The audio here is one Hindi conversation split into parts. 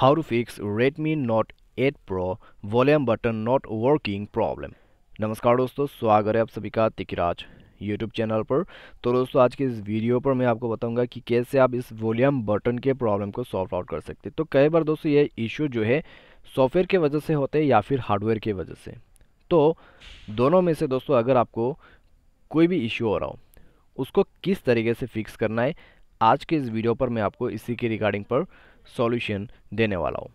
How to fix Redmi Note 8 Pro volume button not working problem नमस्कार दोस्तों स्वागत है आप सभी का तिकराज यूट्यूब चैनल पर तो दोस्तों आज के इस वीडियो पर मैं आपको बताऊंगा कि कैसे आप इस वॉल्यूम बटन के प्रॉब्लम को सॉल्व आउट कर सकते तो कई बार दोस्तों ये इशू जो है सॉफ्टवेयर के वजह से होते हैं या फिर हार्डवेयर की वजह से तो दोनों में से दोस्तों अगर आपको कोई भी इशू हो रहा हो उसको किस तरीके से फिक्स करना है आज के इस वीडियो पर मैं आपको इसी के रिगार्डिंग पर सॉल्यूशन देने वाला हूँ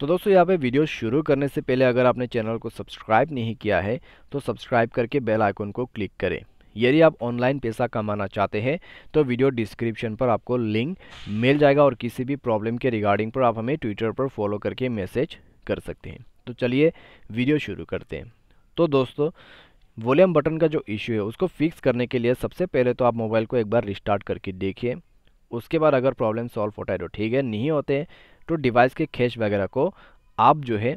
तो दोस्तों यहाँ पे वीडियो शुरू करने से पहले अगर आपने चैनल को सब्सक्राइब नहीं किया है तो सब्सक्राइब करके बेल आइकन को क्लिक करें यदि आप ऑनलाइन पैसा कमाना चाहते हैं तो वीडियो डिस्क्रिप्शन पर आपको लिंक मिल जाएगा और किसी भी प्रॉब्लम के रिगार्डिंग पर आप हमें ट्विटर पर फॉलो करके मैसेज कर सकते हैं तो चलिए वीडियो शुरू करते हैं तो दोस्तों वॉल्यूम बटन का जो इश्यू है उसको फिक्स करने के लिए सबसे पहले तो आप मोबाइल को एक बार रिस्टार्ट करके देखिए उसके बाद अगर प्रॉब्लम सॉल्व होता है तो ठीक है नहीं होते तो डिवाइस के खेच वगैरह को आप जो है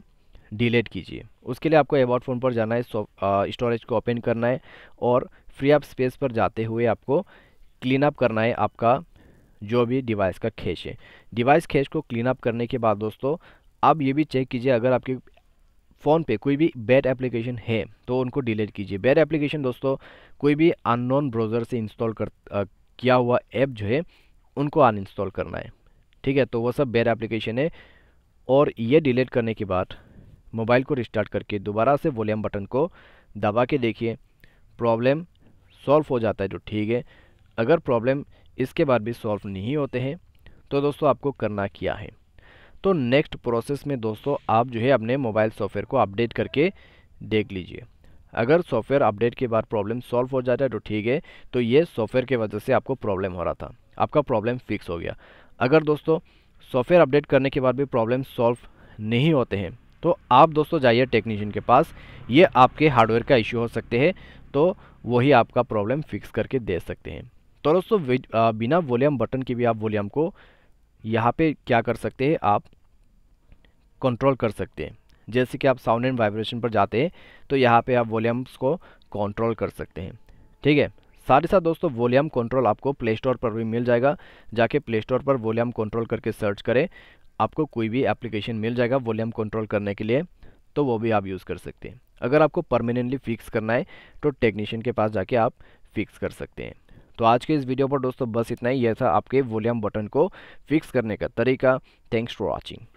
डिलीट कीजिए उसके लिए आपको एबाउट फ़ोन पर जाना है स्टोरेज को ओपन करना है और फ्री आप स्पेस पर जाते हुए आपको क्लीन अप करना है आपका जो भी डिवाइस का खेच है डिवाइस खेच को क्लीन अप करने के बाद दोस्तों आप ये भी चेक कीजिए अगर आपके फ़ोन पे कोई भी बैड एप्लीकेशन है तो उनको डिलीट कीजिए बैड एप्लीकेशन दोस्तों कोई भी अननोन ब्राउज़र से इंस्टॉल कर आ, किया हुआ ऐप जो है उनको अनइंस्टॉल करना है ठीक है तो वह सब बेर एप्लीकेशन है और ये डिलीट करने के बाद मोबाइल को रिस्टार्ट करके दोबारा से वॉल्यूम बटन को दबा के देखिए प्रॉब्लम सॉल्व हो जाता है तो ठीक है अगर प्रॉब्लम इसके बाद भी सॉल्व नहीं होते हैं तो दोस्तों आपको करना क्या है तो नेक्स्ट प्रोसेस में दोस्तों आप जो है अपने मोबाइल सॉफ्टवेयर को अपडेट करके देख लीजिए अगर सॉफ्टवेयर अपडेट के बाद प्रॉब्लम सॉल्व हो जाता है तो ठीक है तो ये सॉफ्टवेयर की वजह से आपको प्रॉब्लम हो रहा था आपका प्रॉब्लम फिक्स हो गया अगर दोस्तों सॉफ्टवेयर अपडेट करने के बाद भी प्रॉब्लम सॉल्व नहीं होते हैं तो आप दोस्तों जाइए टेक्नीशियन के पास ये आपके हार्डवेयर का इश्यू हो सकते हैं तो वही आपका प्रॉब्लम फिक्स करके दे सकते हैं तो दोस्तों बिना वॉल्यूम बटन के भी आप वॉल्यूम को यहाँ पे क्या कर सकते हैं आप कंट्रोल कर सकते हैं जैसे कि आप साउंड एंड वाइब्रेशन पर जाते हैं तो यहाँ पे आप वॉल्यूम्स को कंट्रोल कर सकते हैं ठीक है साथ ही साथ दोस्तों वॉल्यूम कंट्रोल आपको प्ले स्टोर पर भी मिल जाएगा जाके प्ले स्टोर पर वॉल्यूम कंट्रोल करके सर्च करें आपको कोई भी एप्लीकेशन मिल जाएगा वॉल्यूम कंट्रोल करने के लिए तो वो भी आप यूज़ कर सकते हैं अगर आपको परमानेंटली फिक्स करना है तो टेक्नीशियन के पास जाके आप फिक्स कर सकते हैं तो आज के इस वीडियो पर दोस्तों बस इतना ही यह था आपके वॉल्यूम बटन को फिक्स करने का तरीका थैंक्स फॉर वॉचिंग